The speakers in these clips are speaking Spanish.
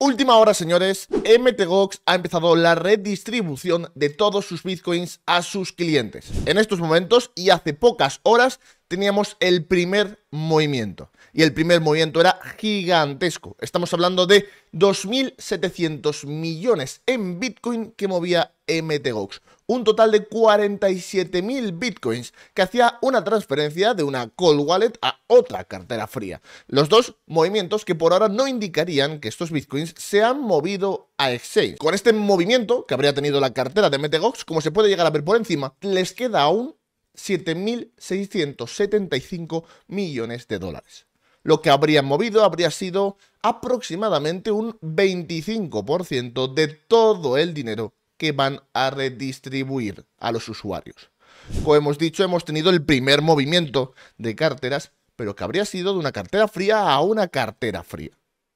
Última hora, señores. MTGOX ha empezado la redistribución de todos sus bitcoins a sus clientes. En estos momentos y hace pocas horas teníamos el primer movimiento. Y el primer movimiento era gigantesco. Estamos hablando de 2.700 millones en Bitcoin que movía MTGOX. Un total de 47.000 Bitcoins que hacía una transferencia de una cold wallet a otra cartera fría. Los dos movimientos que por ahora no indicarían que estos Bitcoins se han movido a exchange. Con este movimiento que habría tenido la cartera de MTGOX, como se puede llegar a ver por encima, les queda aún 7.675 millones de dólares. Lo que habrían movido habría sido aproximadamente un 25% de todo el dinero que van a redistribuir a los usuarios. Como hemos dicho, hemos tenido el primer movimiento de carteras, pero que habría sido de una cartera fría a una cartera fría.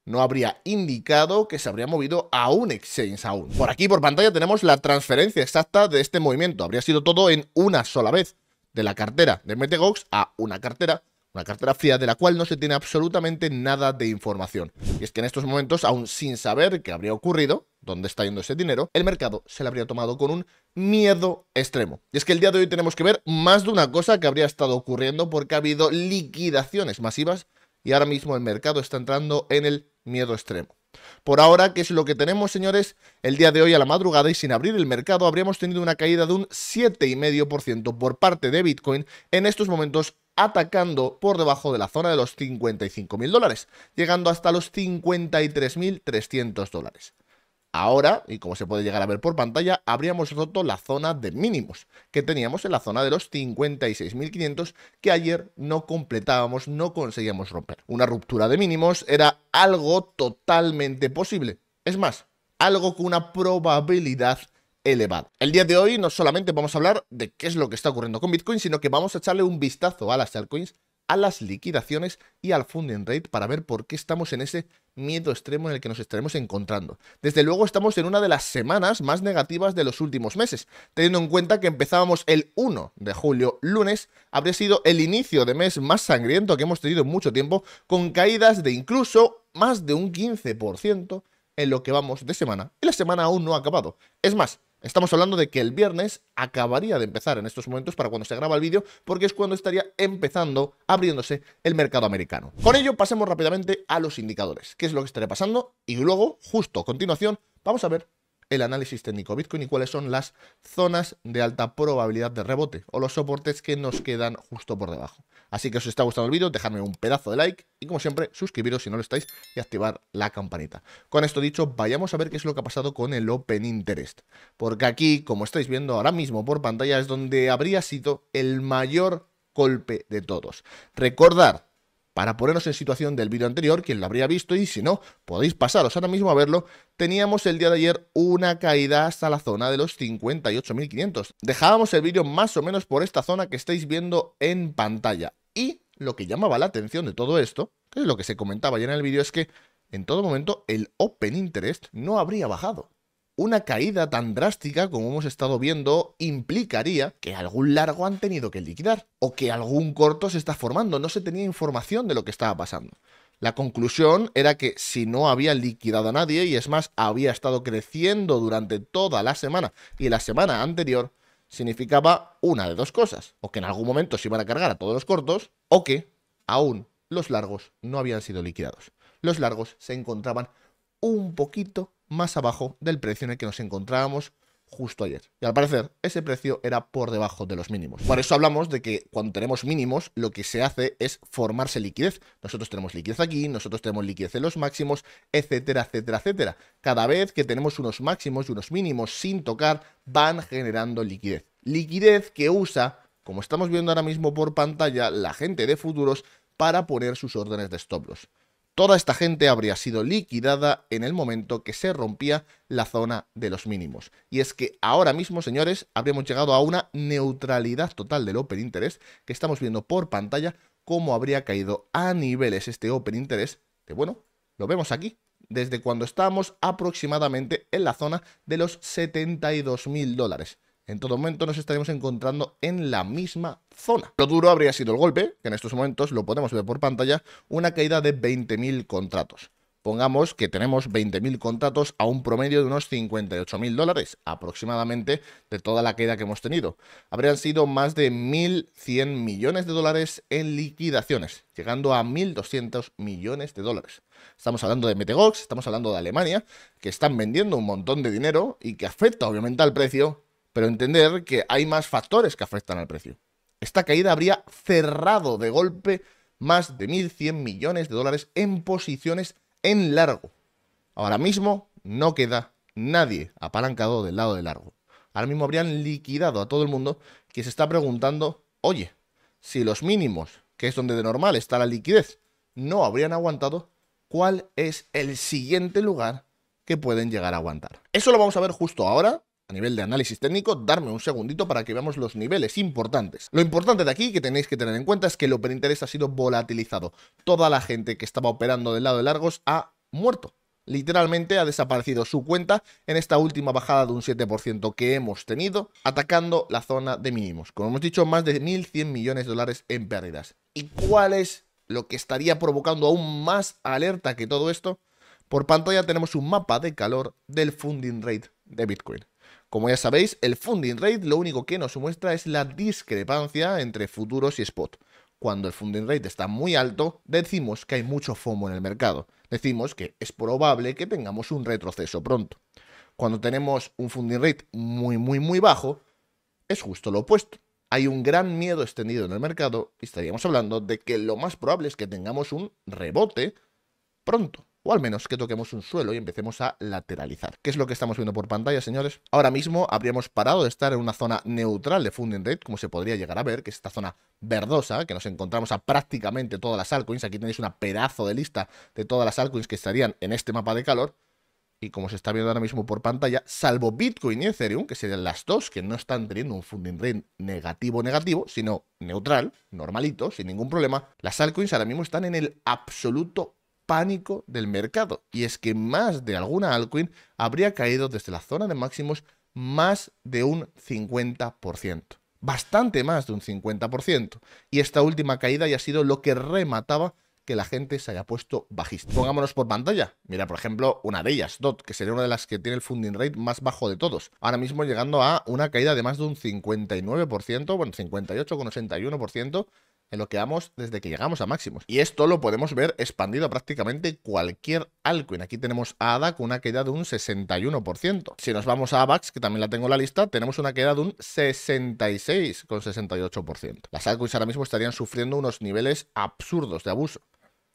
No habría indicado que se habría movido a un exchange aún. Por aquí, por pantalla, tenemos la transferencia exacta de este movimiento. Habría sido todo en una sola vez de la cartera de MetaGox a una cartera, una cartera fría de la cual no se tiene absolutamente nada de información. Y es que en estos momentos, aún sin saber qué habría ocurrido, dónde está yendo ese dinero, el mercado se le habría tomado con un miedo extremo. Y es que el día de hoy tenemos que ver más de una cosa que habría estado ocurriendo porque ha habido liquidaciones masivas y ahora mismo el mercado está entrando en el miedo extremo. Por ahora, ¿qué es lo que tenemos, señores? El día de hoy a la madrugada y sin abrir el mercado habríamos tenido una caída de un 7,5% por parte de Bitcoin en estos momentos atacando por debajo de la zona de los 55.000 dólares, llegando hasta los 53.300 dólares. Ahora, y como se puede llegar a ver por pantalla, habríamos roto la zona de mínimos que teníamos en la zona de los 56.500 que ayer no completábamos, no conseguíamos romper. Una ruptura de mínimos era algo totalmente posible. Es más, algo con una probabilidad elevada. El día de hoy no solamente vamos a hablar de qué es lo que está ocurriendo con Bitcoin, sino que vamos a echarle un vistazo a las altcoins a las liquidaciones y al funding rate para ver por qué estamos en ese miedo extremo en el que nos estaremos encontrando. Desde luego estamos en una de las semanas más negativas de los últimos meses, teniendo en cuenta que empezábamos el 1 de julio, lunes, habría sido el inicio de mes más sangriento que hemos tenido en mucho tiempo, con caídas de incluso más de un 15% en lo que vamos de semana, y la semana aún no ha acabado. Es más, Estamos hablando de que el viernes acabaría de empezar en estos momentos para cuando se graba el vídeo, porque es cuando estaría empezando, abriéndose el mercado americano. Con ello pasemos rápidamente a los indicadores, qué es lo que estaría pasando, y luego, justo a continuación, vamos a ver el análisis técnico Bitcoin y cuáles son las zonas de alta probabilidad de rebote o los soportes que nos quedan justo por debajo. Así que si os está gustando el vídeo, dejadme un pedazo de like y como siempre, suscribiros si no lo estáis y activar la campanita. Con esto dicho, vayamos a ver qué es lo que ha pasado con el Open Interest. Porque aquí, como estáis viendo ahora mismo por pantalla, es donde habría sido el mayor golpe de todos. Recordad. Para ponernos en situación del vídeo anterior, quien lo habría visto y si no, podéis pasaros ahora mismo a verlo, teníamos el día de ayer una caída hasta la zona de los 58.500. Dejábamos el vídeo más o menos por esta zona que estáis viendo en pantalla. Y lo que llamaba la atención de todo esto, que es lo que se comentaba ya en el vídeo, es que en todo momento el Open Interest no habría bajado. Una caída tan drástica como hemos estado viendo implicaría que algún largo han tenido que liquidar o que algún corto se está formando. No se tenía información de lo que estaba pasando. La conclusión era que si no había liquidado a nadie y es más, había estado creciendo durante toda la semana y la semana anterior, significaba una de dos cosas. O que en algún momento se iban a cargar a todos los cortos o que aún los largos no habían sido liquidados. Los largos se encontraban un poquito más abajo del precio en el que nos encontrábamos justo ayer. Y al parecer, ese precio era por debajo de los mínimos. Por eso hablamos de que cuando tenemos mínimos, lo que se hace es formarse liquidez. Nosotros tenemos liquidez aquí, nosotros tenemos liquidez en los máximos, etcétera, etcétera, etcétera. Cada vez que tenemos unos máximos y unos mínimos sin tocar, van generando liquidez. Liquidez que usa, como estamos viendo ahora mismo por pantalla, la gente de futuros para poner sus órdenes de stop loss. Toda esta gente habría sido liquidada en el momento que se rompía la zona de los mínimos. Y es que ahora mismo, señores, habríamos llegado a una neutralidad total del Open Interest, que estamos viendo por pantalla cómo habría caído a niveles este Open Interest, que bueno, lo vemos aquí, desde cuando estábamos aproximadamente en la zona de los 72 mil dólares. En todo momento nos estaremos encontrando en la misma zona. Lo duro habría sido el golpe, que en estos momentos lo podemos ver por pantalla, una caída de 20.000 contratos. Pongamos que tenemos 20.000 contratos a un promedio de unos 58.000 dólares aproximadamente de toda la caída que hemos tenido. Habrían sido más de 1.100 millones de dólares en liquidaciones, llegando a 1.200 millones de dólares. Estamos hablando de Metegox, estamos hablando de Alemania, que están vendiendo un montón de dinero y que afecta obviamente al precio pero entender que hay más factores que afectan al precio. Esta caída habría cerrado de golpe más de 1.100 millones de dólares en posiciones en largo. Ahora mismo no queda nadie apalancado del lado de largo. Ahora mismo habrían liquidado a todo el mundo que se está preguntando, oye, si los mínimos, que es donde de normal está la liquidez, no habrían aguantado, ¿cuál es el siguiente lugar que pueden llegar a aguantar? Eso lo vamos a ver justo ahora, a nivel de análisis técnico, darme un segundito para que veamos los niveles importantes. Lo importante de aquí que tenéis que tener en cuenta es que el open interés ha sido volatilizado. Toda la gente que estaba operando del lado de largos ha muerto. Literalmente ha desaparecido su cuenta en esta última bajada de un 7% que hemos tenido, atacando la zona de mínimos. Como hemos dicho, más de 1.100 millones de dólares en pérdidas. ¿Y cuál es lo que estaría provocando aún más alerta que todo esto? Por pantalla tenemos un mapa de calor del funding rate de Bitcoin. Como ya sabéis, el funding rate lo único que nos muestra es la discrepancia entre futuros y spot. Cuando el funding rate está muy alto, decimos que hay mucho FOMO en el mercado. Decimos que es probable que tengamos un retroceso pronto. Cuando tenemos un funding rate muy, muy, muy bajo, es justo lo opuesto hay un gran miedo extendido en el mercado y estaríamos hablando de que lo más probable es que tengamos un rebote pronto o al menos que toquemos un suelo y empecemos a lateralizar. ¿Qué es lo que estamos viendo por pantalla, señores? Ahora mismo habríamos parado de estar en una zona neutral de funding rate, como se podría llegar a ver, que es esta zona verdosa, que nos encontramos a prácticamente todas las altcoins. Aquí tenéis una pedazo de lista de todas las altcoins que estarían en este mapa de calor. Y como se está viendo ahora mismo por pantalla, salvo Bitcoin y Ethereum, que serían las dos que no están teniendo un funding rate negativo negativo, sino neutral, normalito, sin ningún problema, las altcoins ahora mismo están en el absoluto pánico del mercado, y es que más de alguna altcoin habría caído desde la zona de máximos más de un 50%, bastante más de un 50%, y esta última caída ya ha sido lo que remataba que la gente se haya puesto bajista. Pongámonos por pantalla. Mira, por ejemplo, una de ellas, DOT, que sería una de las que tiene el funding rate más bajo de todos. Ahora mismo llegando a una caída de más de un 59%, bueno, 58,81%, en lo que vamos desde que llegamos a máximos. Y esto lo podemos ver expandido a prácticamente cualquier altcoin. Aquí tenemos a ADA con una caída de un 61%. Si nos vamos a Abax, que también la tengo en la lista, tenemos una caída de un 66,68%. Las altcoins ahora mismo estarían sufriendo unos niveles absurdos de abuso,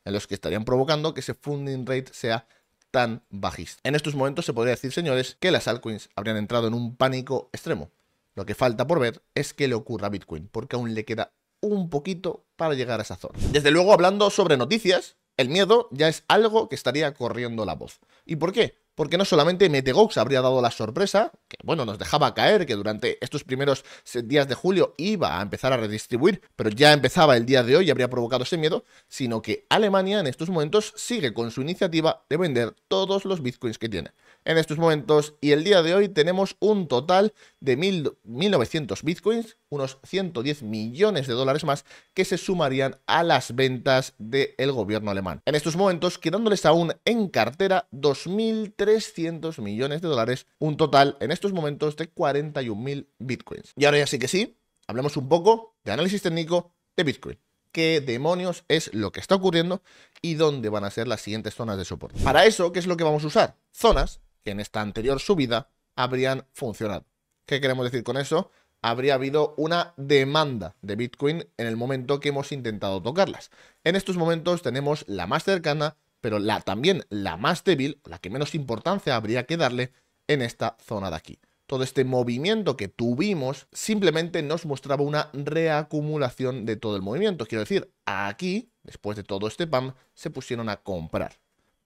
en los que estarían provocando que ese funding rate sea tan bajista. En estos momentos se podría decir, señores, que las altcoins habrían entrado en un pánico extremo. Lo que falta por ver es qué le ocurra a Bitcoin, porque aún le queda un poquito para llegar a esa zona. Desde luego, hablando sobre noticias, el miedo ya es algo que estaría corriendo la voz. ¿Y por qué? Porque no solamente MeteGox habría dado la sorpresa, que bueno, nos dejaba caer que durante estos primeros eh, días de julio iba a empezar a redistribuir, pero ya empezaba el día de hoy y habría provocado ese miedo, sino que Alemania en estos momentos sigue con su iniciativa de vender todos los bitcoins que tiene en estos momentos y el día de hoy tenemos un total de 1.900 bitcoins, unos 110 millones de dólares más que se sumarían a las ventas del gobierno alemán. En estos momentos quedándoles aún en cartera 2.300 millones de dólares, un total en estos momentos de 41.000 bitcoins. Y ahora ya sí que sí, hablemos un poco de análisis técnico de Bitcoin qué demonios es lo que está ocurriendo y dónde van a ser las siguientes zonas de soporte. Para eso, ¿qué es lo que vamos a usar? Zonas en esta anterior subida habrían funcionado. ¿Qué queremos decir con eso? Habría habido una demanda de Bitcoin en el momento que hemos intentado tocarlas. En estos momentos tenemos la más cercana, pero la, también la más débil, la que menos importancia habría que darle en esta zona de aquí. Todo este movimiento que tuvimos simplemente nos mostraba una reacumulación de todo el movimiento. Quiero decir, aquí, después de todo este PAM, se pusieron a comprar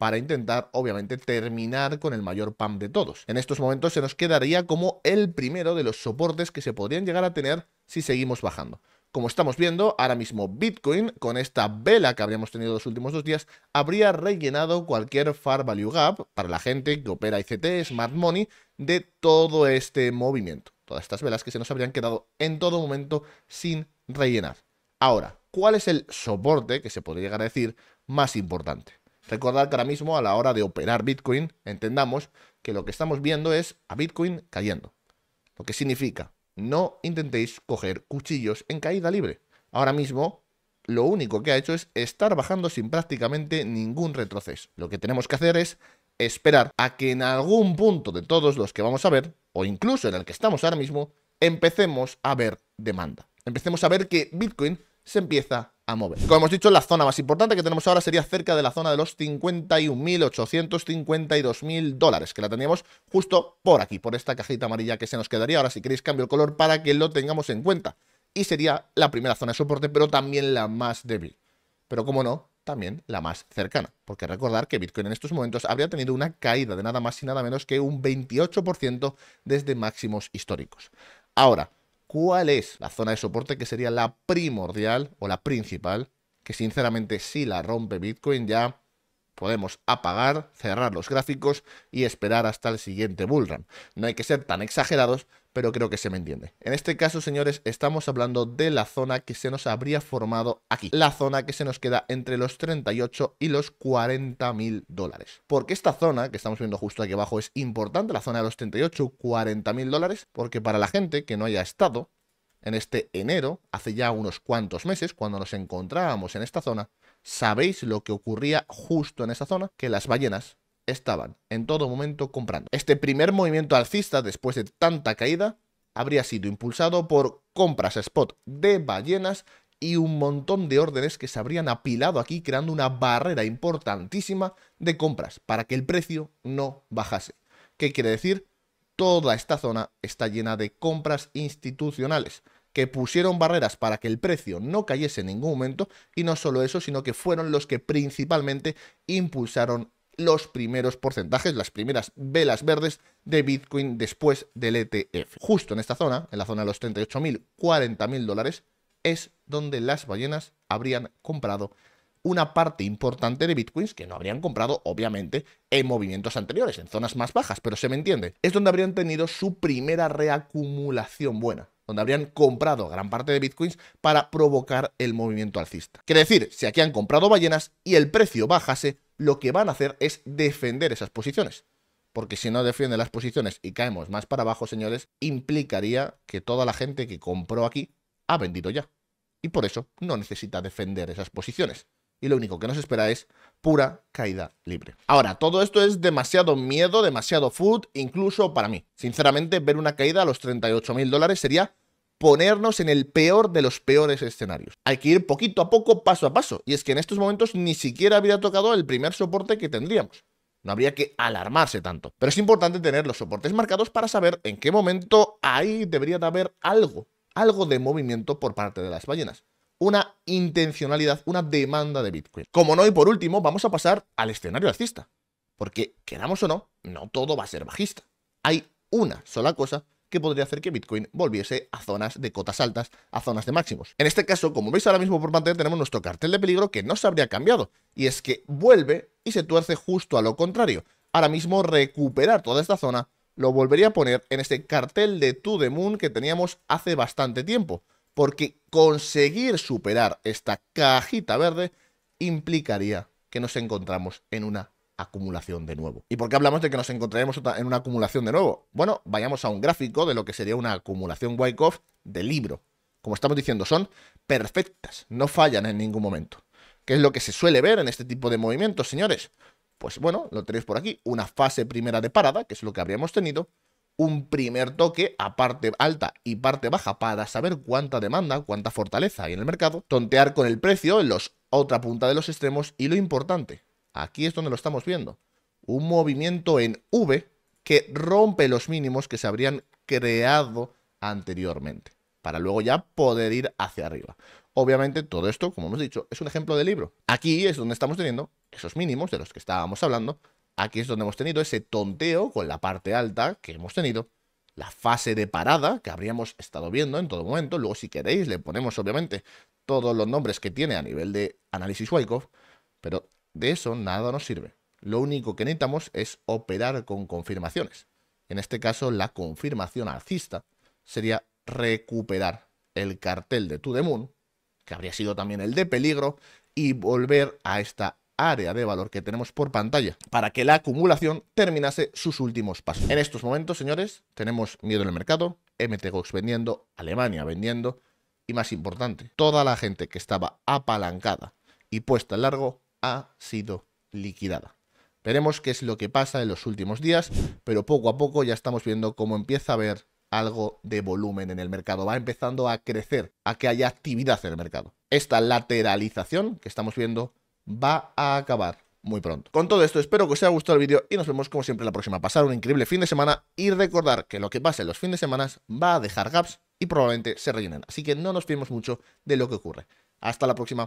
para intentar, obviamente, terminar con el mayor pump de todos. En estos momentos se nos quedaría como el primero de los soportes que se podrían llegar a tener si seguimos bajando. Como estamos viendo, ahora mismo Bitcoin, con esta vela que habríamos tenido los últimos dos días, habría rellenado cualquier Far Value Gap para la gente que opera ICT, Smart Money, de todo este movimiento. Todas estas velas que se nos habrían quedado en todo momento sin rellenar. Ahora, ¿cuál es el soporte que se podría llegar a decir más importante? Recordad que ahora mismo a la hora de operar Bitcoin, entendamos que lo que estamos viendo es a Bitcoin cayendo. Lo que significa, no intentéis coger cuchillos en caída libre. Ahora mismo lo único que ha hecho es estar bajando sin prácticamente ningún retroceso. Lo que tenemos que hacer es esperar a que en algún punto de todos los que vamos a ver, o incluso en el que estamos ahora mismo, empecemos a ver demanda. Empecemos a ver que Bitcoin se empieza a Como hemos dicho, la zona más importante que tenemos ahora sería cerca de la zona de los 51.852.000 dólares, que la teníamos justo por aquí, por esta cajita amarilla que se nos quedaría. Ahora, si queréis, cambio el color para que lo tengamos en cuenta. Y sería la primera zona de soporte, pero también la más débil. Pero como no, también la más cercana. Porque recordar que Bitcoin en estos momentos habría tenido una caída de nada más y nada menos que un 28% desde máximos históricos. Ahora, cuál es la zona de soporte que sería la primordial o la principal, que sinceramente si la rompe Bitcoin ya podemos apagar, cerrar los gráficos y esperar hasta el siguiente bullrun. No hay que ser tan exagerados, pero creo que se me entiende. En este caso, señores, estamos hablando de la zona que se nos habría formado aquí. La zona que se nos queda entre los 38 y los 40 mil dólares. Porque esta zona, que estamos viendo justo aquí abajo, es importante, la zona de los 38, 40 mil dólares, porque para la gente que no haya estado en este enero, hace ya unos cuantos meses, cuando nos encontrábamos en esta zona, sabéis lo que ocurría justo en esa zona, que las ballenas estaban en todo momento comprando. Este primer movimiento alcista después de tanta caída habría sido impulsado por compras spot de ballenas y un montón de órdenes que se habrían apilado aquí creando una barrera importantísima de compras para que el precio no bajase. ¿Qué quiere decir? Toda esta zona está llena de compras institucionales que pusieron barreras para que el precio no cayese en ningún momento y no solo eso, sino que fueron los que principalmente impulsaron los primeros porcentajes, las primeras velas verdes de Bitcoin después del ETF. Justo en esta zona, en la zona de los 38.000, 40.000 dólares, es donde las ballenas habrían comprado una parte importante de bitcoins que no habrían comprado, obviamente, en movimientos anteriores, en zonas más bajas, pero se me entiende. Es donde habrían tenido su primera reacumulación buena, donde habrían comprado gran parte de bitcoins para provocar el movimiento alcista. Quiere decir, si aquí han comprado ballenas y el precio bajase, lo que van a hacer es defender esas posiciones. Porque si no defienden las posiciones y caemos más para abajo, señores, implicaría que toda la gente que compró aquí ha vendido ya. Y por eso no necesita defender esas posiciones. Y lo único que nos espera es pura caída libre. Ahora, todo esto es demasiado miedo, demasiado food, incluso para mí. Sinceramente, ver una caída a los 38 mil dólares sería ponernos en el peor de los peores escenarios. Hay que ir poquito a poco, paso a paso. Y es que en estos momentos ni siquiera habría tocado el primer soporte que tendríamos. No habría que alarmarse tanto. Pero es importante tener los soportes marcados para saber en qué momento ahí debería de haber algo, algo de movimiento por parte de las ballenas. Una intencionalidad, una demanda de Bitcoin. Como no, y por último, vamos a pasar al escenario alcista. Porque, queramos o no, no todo va a ser bajista. Hay una sola cosa que podría hacer que Bitcoin volviese a zonas de cotas altas, a zonas de máximos. En este caso, como veis ahora mismo por pantalla, tenemos nuestro cartel de peligro que no se habría cambiado, y es que vuelve y se tuerce justo a lo contrario. Ahora mismo recuperar toda esta zona lo volvería a poner en este cartel de To The Moon que teníamos hace bastante tiempo, porque conseguir superar esta cajita verde implicaría que nos encontramos en una acumulación de nuevo. ¿Y por qué hablamos de que nos encontraremos en una acumulación de nuevo? Bueno, vayamos a un gráfico de lo que sería una acumulación Wyckoff de libro. Como estamos diciendo, son perfectas, no fallan en ningún momento. ¿Qué es lo que se suele ver en este tipo de movimientos, señores? Pues bueno, lo tenéis por aquí, una fase primera de parada, que es lo que habríamos tenido, un primer toque a parte alta y parte baja para saber cuánta demanda, cuánta fortaleza hay en el mercado, tontear con el precio en los otra punta de los extremos y lo importante, Aquí es donde lo estamos viendo. Un movimiento en V que rompe los mínimos que se habrían creado anteriormente, para luego ya poder ir hacia arriba. Obviamente todo esto, como hemos dicho, es un ejemplo de libro. Aquí es donde estamos teniendo esos mínimos de los que estábamos hablando. Aquí es donde hemos tenido ese tonteo con la parte alta que hemos tenido. La fase de parada que habríamos estado viendo en todo momento. Luego si queréis le ponemos obviamente todos los nombres que tiene a nivel de análisis Wyckoff. Pero de eso nada nos sirve. Lo único que necesitamos es operar con confirmaciones. En este caso, la confirmación alcista sería recuperar el cartel de To que habría sido también el de peligro, y volver a esta área de valor que tenemos por pantalla para que la acumulación terminase sus últimos pasos. En estos momentos, señores, tenemos miedo en el mercado, MTGOX vendiendo, Alemania vendiendo y más importante, toda la gente que estaba apalancada y puesta en largo ha sido liquidada. Veremos qué es lo que pasa en los últimos días, pero poco a poco ya estamos viendo cómo empieza a haber algo de volumen en el mercado, va empezando a crecer, a que haya actividad en el mercado. Esta lateralización que estamos viendo va a acabar muy pronto. Con todo esto, espero que os haya gustado el vídeo y nos vemos como siempre la próxima. Pasar un increíble fin de semana y recordar que lo que pasa en los fines de semana va a dejar gaps y probablemente se rellenen. Así que no nos fiemos mucho de lo que ocurre. Hasta la próxima.